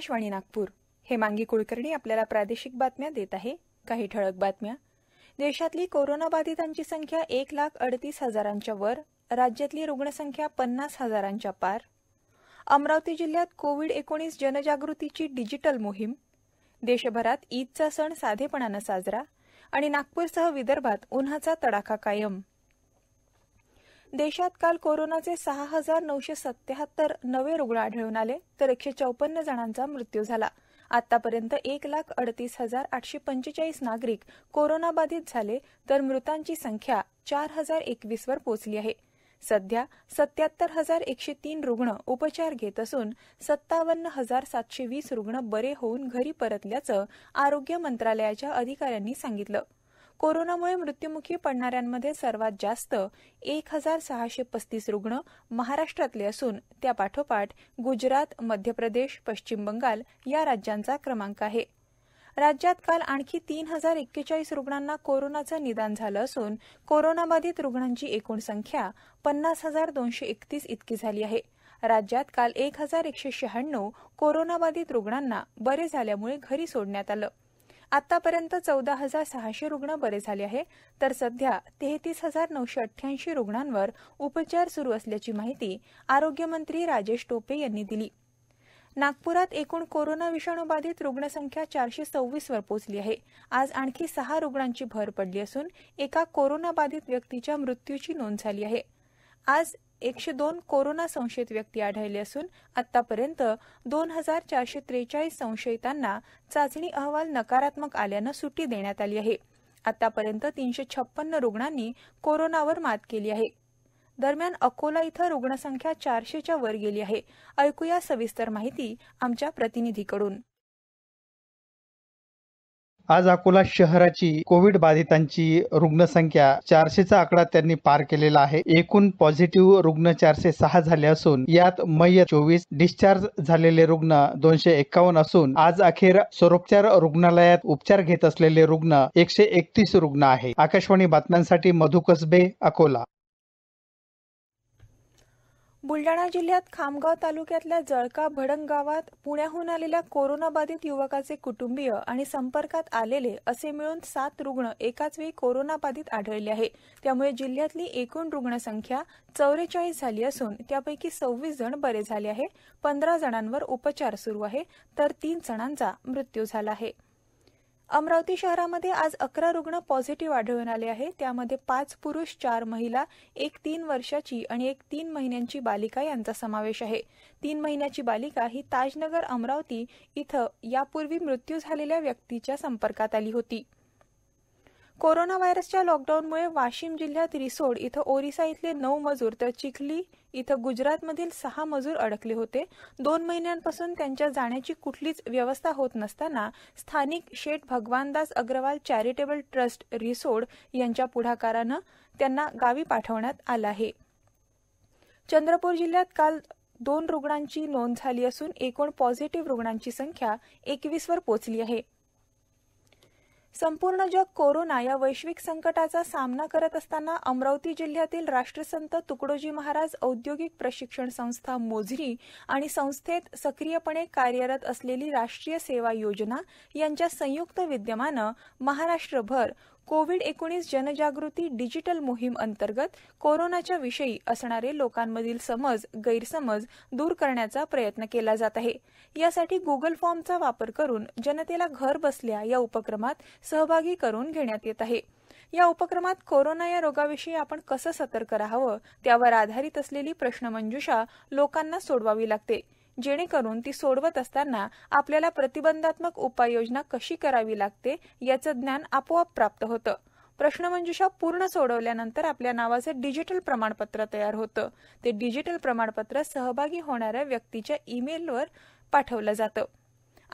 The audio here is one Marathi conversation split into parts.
आकाशवाणी नागपूर मांगी कुलकर्णी आपल्याला प्रादेशिक बातम्या देत आहे काही ठळक बातम्या देशातली कोरोनाबाधितांची संख्या एक लाख अडतीस हजारांच्या वर राज्यातली रुग्णसंख्या पन्नास हजारांच्या पार अमरावती जिल्ह्यात कोविड एकोणीस जनजागृतीची डिजिटल मोहीम देशभरात ईदचा सण साधेपणानं साजरा आणि नागपूरसह विदर्भात उन्हाचा तडाखा कायम देशात काल कोरोनाचे सहा हजार नऊशे सत्याहत्तर नवे रुग्ण आढळून आले तर एकशे चौपन्न जणांचा मृत्यू झाला आतापर्यंत एक लाख अडतीस हजार आठशे पंचेचाळीस नागरिक कोरोनाबाधित झाले तर मृतांची संख्या चार हजार एकवीसवर वर पोहोचली आहे सध्या सत्याहत्तर हजार एकशे तीन रुग्ण उपचार घेत असून सत्तावन्न हजार सातशे वीस रुग्ण बरे होऊन घरी परतल्याचं आरोग्य मंत्रालयाच्या अधिकाऱ्यांनी सांगितलं कोरोनामुळे मृत्यूमुखी पडणाऱ्यांमध्ये सर्वात जास्त एक हजार सहाशे पस्तीस रुग्ण महाराष्ट्रातले असून त्यापाठोपाठ गुजरात मध्य प्रदेश पश्चिम बंगाल या राज्यांचा क्रमांक आहे राज्यात काल आणखी तीन हजार एक्केचाळीस रुग्णांना कोरोनाचं निदान झालं असून कोरोनाबाधित रुग्णांची एकूण संख्या पन्नास हजार दोनशे एकतीस इतकी झाली आहे राज्यात काल एक हजार एकशे शहाण्णव कोरोनाबाधित रुग्णांना बरे झाल्यामुळे घरी सोडण्यात आलं आतापर्यंत चौदा हजार सहाशे रुग्ण बरे झाले आहे तर सध्या तेहतीस हजार नऊशे अठ्ठ्याऐंशी रुग्णांवर उपचार सुरू असल्याची माहिती आरोग्यमंत्री राजेश टोपे यांनी दिली नागपुरात एकूण कोरोना विषाणूबाधित रुग्णसंख्या चारशे सव्वीसवर पोहोचली आहे आज आणखी सहा रुग्णांची भर पडली असून एका कोरोनाबाधित व्यक्तीच्या मृत्यूची नोंद झाली आहे आज एकशे दोन कोरोना संशयित व्यक्ती आढळले असून आतापर्यंत दोन हजार चारशे त्रेचाळीस संशयितांना चाचणी अहवाल नकारात्मक आल्यानं सुट्टी देण्यात आली आहे आतापर्यंत तीनशे छप्पन्न रुग्णांनी कोरोनावर मात केली आहे दरम्यान अकोला इथं रुग्णसंख्या चारशेच्या वर गेली आहे ऐकूया सविस्तर माहिती आमच्या प्रतिनिधीकडून आज अकोला शहराची कोविड बाधितांची रुग्णसंख्या चारशेचा आकडा त्यांनी पार केलेला आहे एकूण पॉझिटिव्ह रुग्ण चारशे सहा झाले असून यात मय चोवीस डिस्चार्ज झालेले रुग्ण दोनशे एक्कावन्न असून आज अखेर स्वरोपचार रुग्णालयात उपचार घेत असलेले रुग्ण एकशे एकतीस रुग्ण आहे आकाशवाणी बातम्यांसाठी मधु कसबे अकोला बुलडाणा जिल्ह्यात खामगाव तालुक्यातल्या जळका भडंग गावात पुण्याहून आलेल्या कोरोनाबाधित युवकाचे कुटुंबीय आणि संपर्कात आलेले असे मिळून सात रुग्ण एकाच वेळी कोरोनाबाधित आढळले आहे त्यामुळे जिल्ह्यातली एकूण रुग्णसंख्या चौवेचाळीस झाली असून त्यापैकी सव्वीस जण बरे झाले आहे पंधरा जणांवर उपचार सुरू आहे तर तीन जणांचा मृत्यू झाला आहे अमरावती शहरामध्ये आज अकरा रुग्ण पॉझिटिव्ह आढळून आले आहेत त्यामध्ये पाच पुरुष चार महिला एक तीन वर्षाची आणि एक तीन महिन्यांची बालिका यांचा समावेश आहे तीन महिन्याची बालिका ही ताजनगर अमरावती इथं यापूर्वी मृत्यू झालेल्या व्यक्तीच्या संपर्कात आली होती कोरोना व्हायरसच्या लॉकडाऊनमुळे वाशिम जिल्ह्यात रिसोड इथं ओरिसा इथले नऊ मजूर तर चिखली इथं गुजरातमधील सहा मजूर अडकले होते दोन महिन्यांपासून त्यांच्या जाण्याची कुठलीच व्यवस्था होत नसताना स्थानिक शेठ भगवानदास अग्रवाल चॅरिटेबल ट्रस्ट रिसोड यांच्या पुढाकारानं त्यांना गावी पाठवण्यात आलं आहे चंद्रपूर जिल्ह्यात काल दोन रुग्णांची नोंद झाली असून एकूण पॉझिटिव्ह रुग्णांची संख्या एकवीसवर पोचली आहे संपूर्ण जग कोरोना या वैश्विक संकटाचा सामना करत असताना अमरावती जिल्ह्यातील राष्ट्रसंत तुकडोजी महाराज औद्योगिक प्रशिक्षण संस्था मोझरी आणि संस्थेत सक्रियपणे कार्यरत असलेली राष्ट्रीय सेवा योजना यांच्या संयुक्त विद्यमानं महाराष्ट्रभर कोविड एकोणीस जनजागृती डिजिटल मोहीम अंतर्गत कोरोनाच्या विषयी असणारे लोकांमधील समज गैरसमज दूर करण्याचा प्रयत्न केला जात आहे यासाठी गुगल फॉर्मचा वापर करून जनतेला घर बसल्या या उपक्रमात सहभागी करून घेण्यात येत आहे या उपक्रमात कोरोना या रोगाविषयी आपण कसं सतर्क राहावं त्यावर आधारित असलेली प्रश्नमंजुषा लोकांना सोडवावी लागते जेणेकरून ती सोडवत असताना आपल्याला प्रतिबंधात्मक उपाययोजना कशी करावी लागते याचं ज्ञान आपोआप प्राप्त होतं प्रश्नमंजुषा पूर्ण सोडवल्यानंतर आपल्या नावाचं डिजिटल प्रमाणपत्र तयार होतं ते डिजिटल प्रमाणपत्र सहभागी होणाऱ्या व्यक्तीच्या ईमेलवर पाठवलं जातं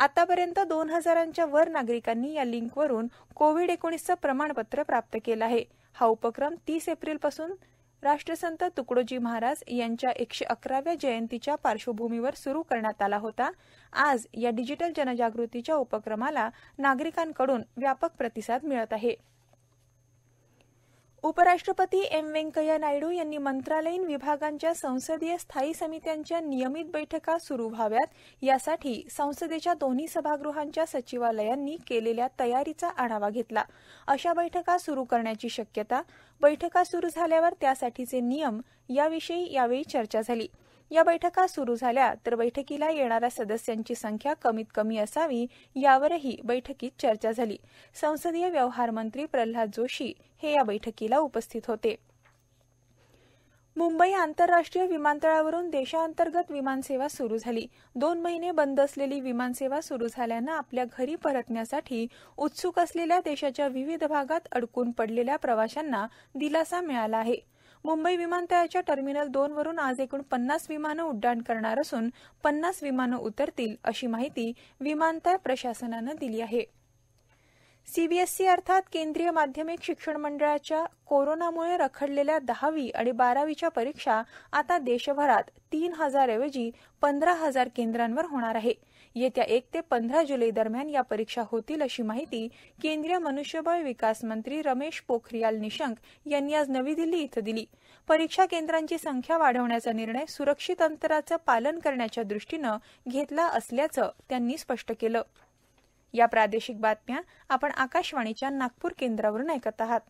आतापर्यंत दोन हजारांच्या वर नागरिकांनी या लिंकवरून कोविड एकोणीसचं प्रमाणपत्र प्राप्त केलं आहे हा उपक्रम तीस एप्रिलपासून पासून राष्ट्रसंत तुकडोजी महाराज यांच्या एकशे अकराव्या जयंतीच्या पार्श्वभूमीवर सुरू करण्यात आला होता आज या डिजिटल जनजागृतीच्या उपक्रमाला नागरिकांकडून व्यापक प्रतिसाद मिळत आहे उपराष्ट्रपती एम व्यंकय्या नायडू यांनी मंत्रालयीन विभागांच्या संसदीय स्थायी समित्यांच्या नियमित बैठका सुरू व्हाव्यात यासाठी संसदेच्या दोन्ही सभागृहांच्या सचिवालयांनी केलेल्या तयारीचा आढावा घेतला अशा बैठका सुरू करण्याची शक्यता बैठका सुरू झाल्यावर त्यासाठीचे नियम याविषयी यावेळी चर्चा झाली या बैठका सुरू झाल्या तर बैठकीला येणाऱ्या सदस्यांची संख्या कमीत कमी असावी यावरही बैठकीत चर्चा झाली संसदीय व्यवहार मंत्री प्रल्हाद जोशी हे या बैठकीला उपस्थित होते मुंबई आंतरराष्ट्रीय विमानतळावरून देशांतर्गत विमानसेवा सुरू झाली दोन महिने बंद असलेली विमानसेवा सुरू झाल्यानं आपल्या घरी परतण्यासाठी उत्सुक असलेल्या देशाच्या विविध भागात अडकून पडलेल्या प्रवाशांना दिलासा मिळाला आहे मुंबई विमानतळाच्या टर्मिनल दोन वरून आज एकूण पन्नास विमानं उड्डाण करणार असून पन्नास विमानं उतरतील अशी माहिती विमानतळ प्रशासनानं दिली आहे सीबीएसई e अर्थात केंद्रीय माध्यमिक शिक्षण मंडळाच्या कोरोनामुळे रखडलेल्या दहावी आणि बारावीच्या परीक्षा आता देशभरात तीन हजारऐवजी पंधरा हजार केंद्रांवर होणार आहेत येत्या एक ते पंधरा जुलै दरम्यान या परीक्षा होतील अशी माहिती केंद्रीय मनुष्यबळ विकास मंत्री रमेश पोखरियाल निशंक यांनी आज नवी दिल्ली इथं दिली परीक्षा केंद्रांची संख्या वाढवण्याचा निर्णय सुरक्षित अंतराचं पालन करण्याच्या दृष्टीनं घेतला असल्याचं त्यांनी स्पष्ट केलं या प्रादेशिक बातम्या आपण आकाशवाणीच्या नागपूर केंद्रावरून ऐकत आहात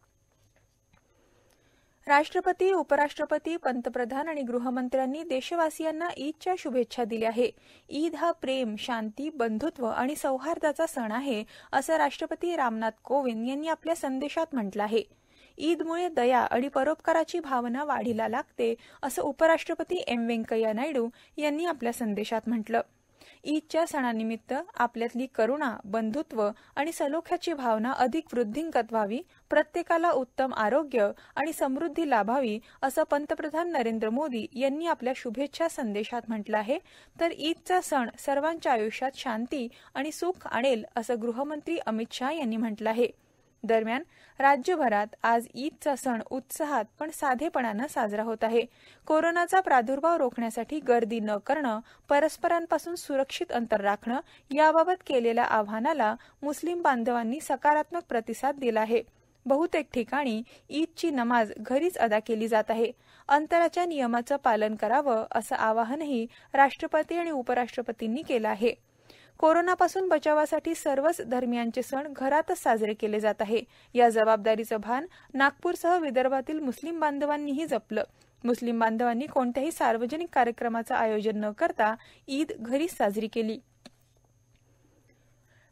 राष्ट्रपती उपराष्ट्रपती पंतप्रधान आणि गृहमंत्र्यांनी देशवासियांना ईदच्या शुभेच्छा दिल्या आहेत ईद हा प्रेम शांती बंधुत्व आणि सौहार्दाचा सण आहे असं राष्ट्रपती रामनाथ कोविंद यांनी आपल्या संदेशात म्हटलं आहे ईदमुळे दया आणि परोपकाराची भावना वाढीला लागते असं उपराष्ट्रपती एम व्यंकय्या नायडू यांनी आपल्या संदेशात म्हटलं आहे ईदच्या सणानिमित्त आपल्यातली करुणा बंधुत्व आणि सलोख्याची भावना अधिक वृद्धिंगत व्हावी प्रत्येकाला उत्तम आरोग्य आणि समृद्धी लाभावी असं पंतप्रधान नरेंद्र मोदी यांनी आपल्या शुभेच्छा संदेशात म्हटलं आहे तर ईदचा सण सर्वांच्या आयुष्यात शांती आणि सुख आणेल असं गृहमंत्री अमित शाह यांनी म्हटलं आहे दरम्यान राज्यभरात आज ईदचा सण उत्साहात पण साधेपणानं साजरा होत आहे कोरोनाचा प्रादुर्भाव रोखण्यासाठी गर्दी न करणं परस्परांपासून सुरक्षित अंतर राखणं याबाबत केलेल्या आव्हानाला मुस्लिम बांधवांनी सकारात्मक प्रतिसाद दिला आहे बहुतेक ठिकाणी ईदची नमाज घरीच अदा केली जात आहे अंतराच्या नियमाचं पालन करावं असं आवाहनही राष्ट्रपती आणि उपराष्ट्रपतींनी केलं आहे कोरोनापासून बचावासाठी सर्वच धर्मियांचे सण घरातच साजरे केले जात आहे या जबाबदारीचं भान नागपूरसह विदर्भातील मुस्लिम बांधवांनीही जपलं मुस्लिम बांधवांनी कोणत्याही सार्वजनिक कार्यक्रमाचं आयोजन न करता ईद घरीच साजरी केली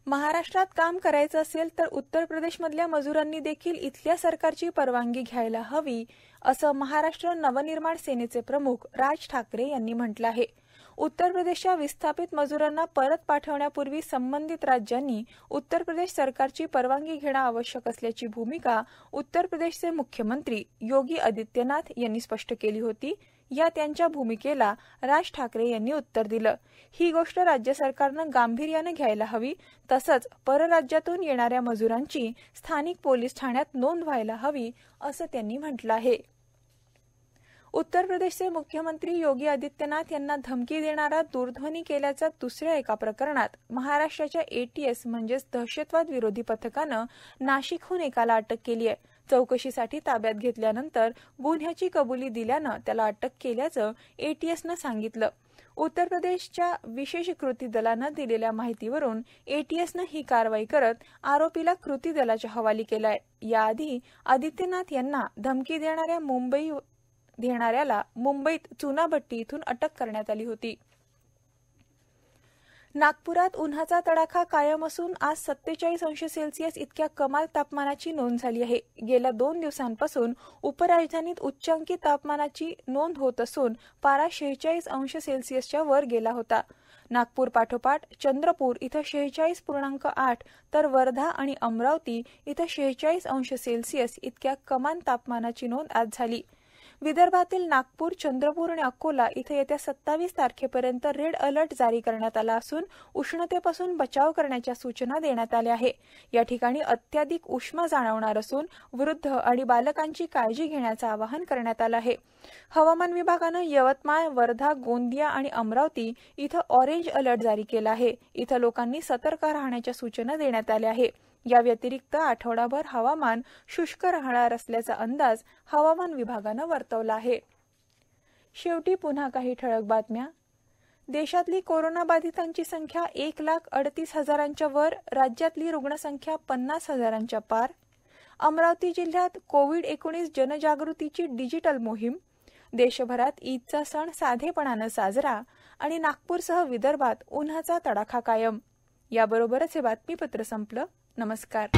महाराष्ट्रात काम करायचं असेल तर उत्तर प्रदेशमधल्या मजुरांनी देखील इथल्या सरकारची परवानगी घ्यायला हवी असं महाराष्ट्र नवनिर्माण सेनेचे प्रमुख राज ठाकरे यांनी म्हटलं आहे उत्तर प्रदेशच्या विस्थापित मजुरांना परत पाठवण्यापूर्वी संबंधित राज्यांनी उत्तर प्रदेश सरकारची परवानगी घेणं आवश्यक असल्याची भूमिका उत्तर प्रदेशचे मुख्यमंत्री योगी आदित्यनाथ यांनी स्पष्ट केली होती या त्यांच्या भूमिकेला राज ठाकरे यांनी उत्तर दिलं ही गोष्ट राज्य सरकारनं गांभीर्यानं घ्यायला हवी तसंच परराज्यातून येणाऱ्या मजुरांची स्थानिक पोलीस ठाण्यात नोंद व्हायला हवी असं त्यांनी म्हटलं आहे उत्तर प्रदेशचे मुख्यमंत्री योगी आदित्यनाथ यांना धमकी देणारा दूरध्वनी केल्याच्या दुसऱ्या एका प्रकरणात महाराष्ट्राच्या एटीएस म्हणजेच दहशतवाद विरोधी पथकानं नाशिकहून एकाला अटक केली आहे चौकशीसाठी ताब्यात घेतल्यानंतर गुन्ह्याची कबुली दिल्यानं त्याला अटक केल्याचं एटीएसनं सांगितलं उत्तर प्रदेशच्या विशेष कृती दलानं दिलेल्या माहितीवरून एटीएसनं ही कारवाई करत आरोपीला कृती दलाच्या हवाली केलाय याआधी आदित्यनाथ यांना धमकी देणाऱ्या मुंबई देणाऱ्याला मुंबईत चुनाभट्टी इथून अटक करण्यात आली होती नागप्रात उन्हाचा तडाखा कायम असून आज सत्तेचाळीस अंश सेल्सिअस इतक्या कमाल तापमानाची नोंद झाली आहे गेल्या दोन दिवसांपासून उपराजधानीत उच्चांकी तापमानाची नोंद होत असून पारा शेहेचाळीस अंश सेल्सिअसच्या वर गेला होता नागपूर पाठोपाठ चंद्रपूर इथं शेहेचाळीस पूर्णांक आठ तर वर्धा आणि अमरावती इथं शेहेचाळीस अंश सेल्सिअस इतक्या कमान तापमानाची नोंद आज झाली विदर्भातील नागपूर चंद्रपूर आणि अकोला इथं येत्या सत्तावीस तारखेपर्यंत रेड अलर्ट जारी करण्यात आला असून उष्णतेपासून बचाव करण्याच्या सूचना देण्यात आल्या आहे या ठिकाणी अत्याधिक उष्मा जाणवणार असून वृद्ध आणि बालकांची काळजी घेण्याचं आवाहन करण्यात आलं आहे हवामान विभागानं यवतमाळ वर्धा गोंदिया आणि अमरावती इथं ऑरेंज अलर्ट जारी केला आहे इथं लोकांनी सतर्क राहण्याच्या सूचना देण्यात आल्या आहेत याव्यतिरिक्त आठवडाभर हवामान शुष्क राहणार असल्याचा अंदाज हवामान विभागानं वर्तवला आहे शेवटी पुन्हा काही ठळक बातम्या देशातली कोरोनाबाधितांची संख्या एक लाख अडतीस हजारांच्या वर राज्यातली रुग्णसंख्या पन्नास हजारांच्या पार अमरावती जिल्ह्यात कोविड एकोणीस जनजागृतीची डिजिटल मोहीम देशभरात ईदचा सण साधेपणानं साजरा आणि नागपूरसह विदर्भात उन्हाचा तडाखा कायम याबरोबरच हे बातमीपत्र संपलं नमस्कार